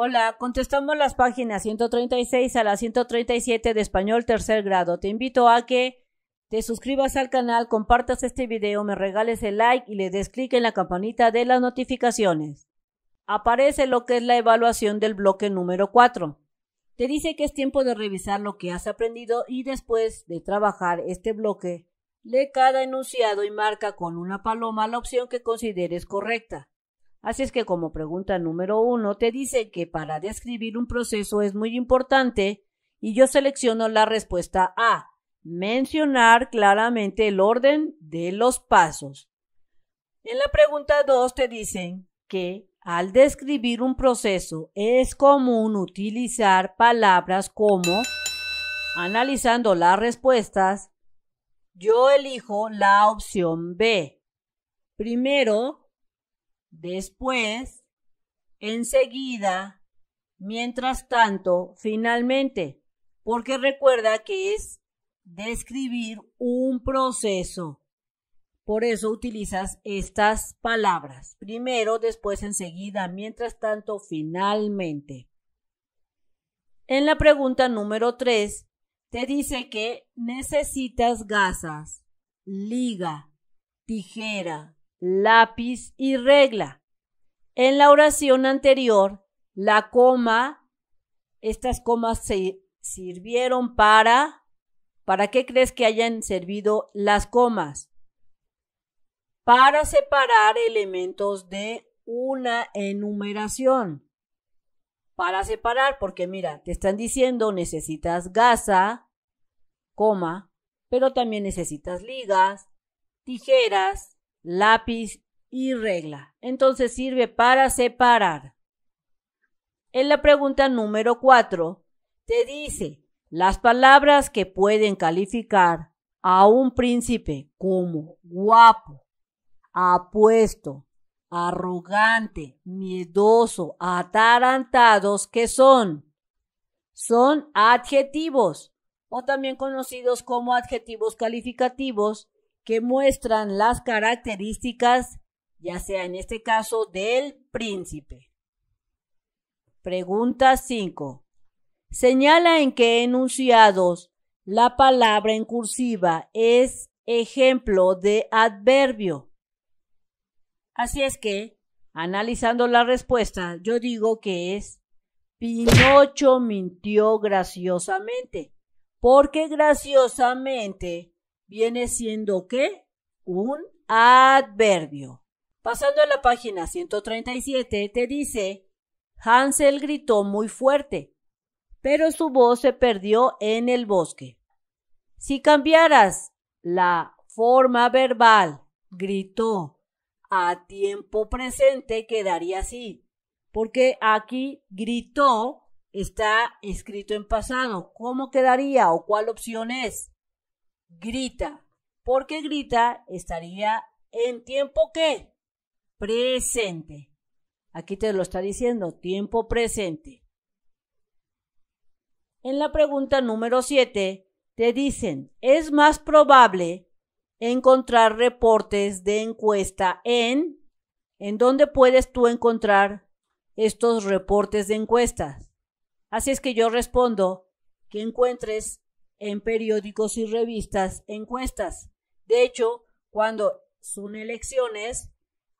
Hola, contestamos las páginas 136 a la 137 de español tercer grado. Te invito a que te suscribas al canal, compartas este video, me regales el like y le des clic en la campanita de las notificaciones. Aparece lo que es la evaluación del bloque número 4. Te dice que es tiempo de revisar lo que has aprendido y después de trabajar este bloque, lee cada enunciado y marca con una paloma la opción que consideres correcta. Así es que como pregunta número uno, te dice que para describir un proceso es muy importante y yo selecciono la respuesta A, mencionar claramente el orden de los pasos. En la pregunta dos te dicen que al describir un proceso es común utilizar palabras como, analizando las respuestas, yo elijo la opción B. Primero, después, enseguida, mientras tanto, finalmente, porque recuerda que es describir un proceso. Por eso utilizas estas palabras. Primero, después, enseguida, mientras tanto, finalmente. En la pregunta número 3, te dice que necesitas gasas, liga, tijera, lápiz y regla. En la oración anterior, la coma, estas comas se sirvieron para, ¿para qué crees que hayan servido las comas? Para separar elementos de una enumeración. Para separar, porque mira, te están diciendo necesitas gasa, coma, pero también necesitas ligas, tijeras, lápiz y regla. Entonces sirve para separar. En la pregunta número 4 te dice las palabras que pueden calificar a un príncipe como guapo, apuesto, arrogante, miedoso, atarantados, que son? Son adjetivos o también conocidos como adjetivos calificativos que muestran las características, ya sea en este caso del príncipe. Pregunta 5. Señala en qué enunciados la palabra en cursiva es ejemplo de adverbio. Así es que, analizando la respuesta, yo digo que es Pinocho mintió graciosamente, porque graciosamente viene siendo qué? Un adverbio. Pasando a la página 137, te dice, Hansel gritó muy fuerte, pero su voz se perdió en el bosque. Si cambiaras la forma verbal, gritó, a tiempo presente quedaría así, porque aquí gritó está escrito en pasado. ¿Cómo quedaría o cuál opción es? grita, porque grita estaría en tiempo qué? Presente. Aquí te lo está diciendo, tiempo presente. En la pregunta número 7 te dicen, es más probable encontrar reportes de encuesta en... ¿En dónde puedes tú encontrar estos reportes de encuestas? Así es que yo respondo que encuentres en periódicos y revistas encuestas. De hecho, cuando son elecciones,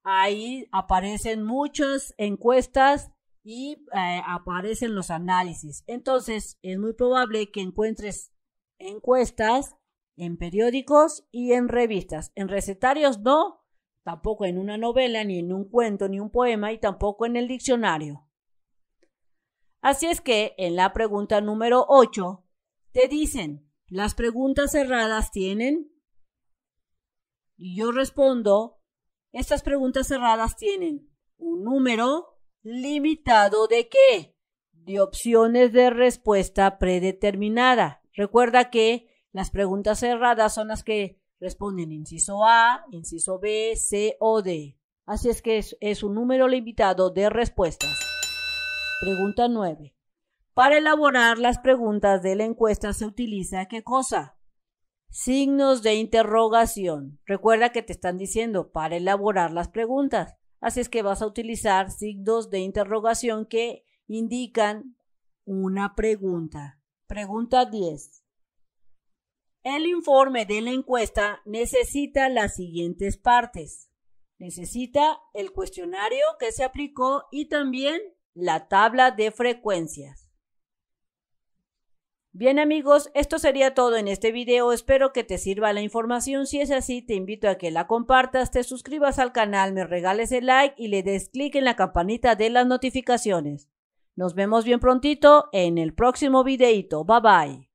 ahí aparecen muchas encuestas y eh, aparecen los análisis. Entonces, es muy probable que encuentres encuestas en periódicos y en revistas. En recetarios no, tampoco en una novela, ni en un cuento, ni un poema, y tampoco en el diccionario. Así es que en la pregunta número 8 te dicen, las preguntas cerradas tienen. Y yo respondo, estas preguntas cerradas tienen un número limitado de qué? De opciones de respuesta predeterminada. Recuerda que las preguntas cerradas son las que responden inciso A, inciso B, C o D. Así es que es, un número limitado de respuestas. Pregunta nueve. Para elaborar las preguntas de la encuesta se utiliza qué cosa? Signos de interrogación. Recuerda que te están diciendo para elaborar las preguntas. Así es que vas a utilizar signos de interrogación que indican una pregunta. Pregunta 10. El informe de la encuesta necesita las siguientes partes. Necesita el cuestionario que se aplicó y también la tabla de frecuencias. Bien amigos, esto sería todo en este video, espero que te sirva la información, si es así te invito a que la compartas, te suscribas al canal, me regales el like y le des clic en la campanita de las notificaciones. Nos vemos bien prontito en el próximo videito, bye bye.